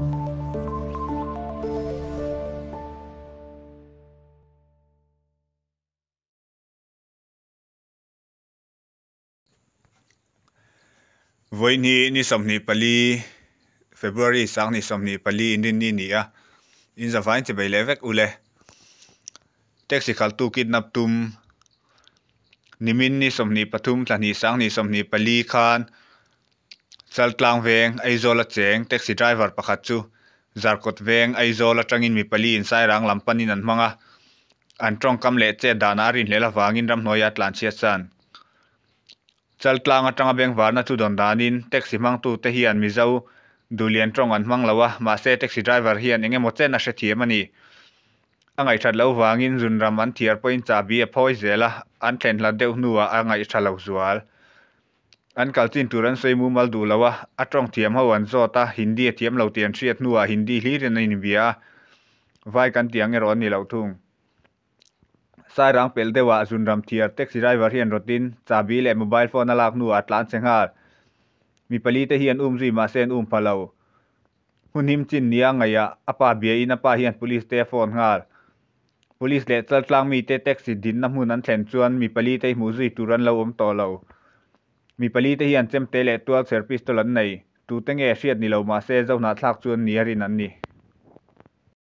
วันนี้นิ่สมนีปลีเฟบรุรีสังนิ่สมนีปลีนินนี่นี่อ่ะอินสฟายจะไปเลเวกอุเลเท็กซี่ขัลตูกิดนับตุมนิมินนิ่สมนีปทุมตานิสังนิ่สมนีปลีคาน chaltlang veng aizawl a cheng taxi driver pakhat chu zarkawt veng aizawl atangin mi pali insai rang lam panin an hmanga an tawng kam leh che dana rin hlela wangin ramhnuaia tlan chia chan chaltlang atanga beng varna chu don danin taxi mang tu te hi an mizo dulian tawng an mang lowa ma se taxi driver hi an engemaw chen a hre thiam ani angai that lo wangin zunram an thiar point chabi a phoi zela an thlen hla deuh nuwa angai tha lo zual อันกัลจินตุรันเซมูมัลดูลาวะอัตรองเทียมฮาวันโซตาฮินดีเทียมเราเตียนเชียดนัวฮินดีฮีเรนในนิบิอาไฟกันเตียงเงรอนนี่เราทุ่งสายรังเปลเดวะจุนรัมเทียร์เท็กซี่ไรเวอร์เฮียนโรตินซาบีและมือบายโฟนนลักนัวอัตลันเซงฮาร์มีพลีเตเฮียนอุ้มซีมาเซนอุ้มพะลาหุ่นหิมจินเนียงไงยะอปาเบียอินอปาเฮียนพลิสเตฟอนฮาร์พลิสเลตสัลตังมีเตเท็กซี่ดินน้ำมุ่นนั้นเซนจวนมีพลีเตมูซีตุรันลราอมโตเราជោះក្់ទเកះ្ៀន់ទៅ្រ់ដឹងដ្ពាំប្រើនជាសាល់ត្ត្រាប់ក្រានដំនោះដឹងល់ត្រាន់ត្រាន់ត្រាន់ត្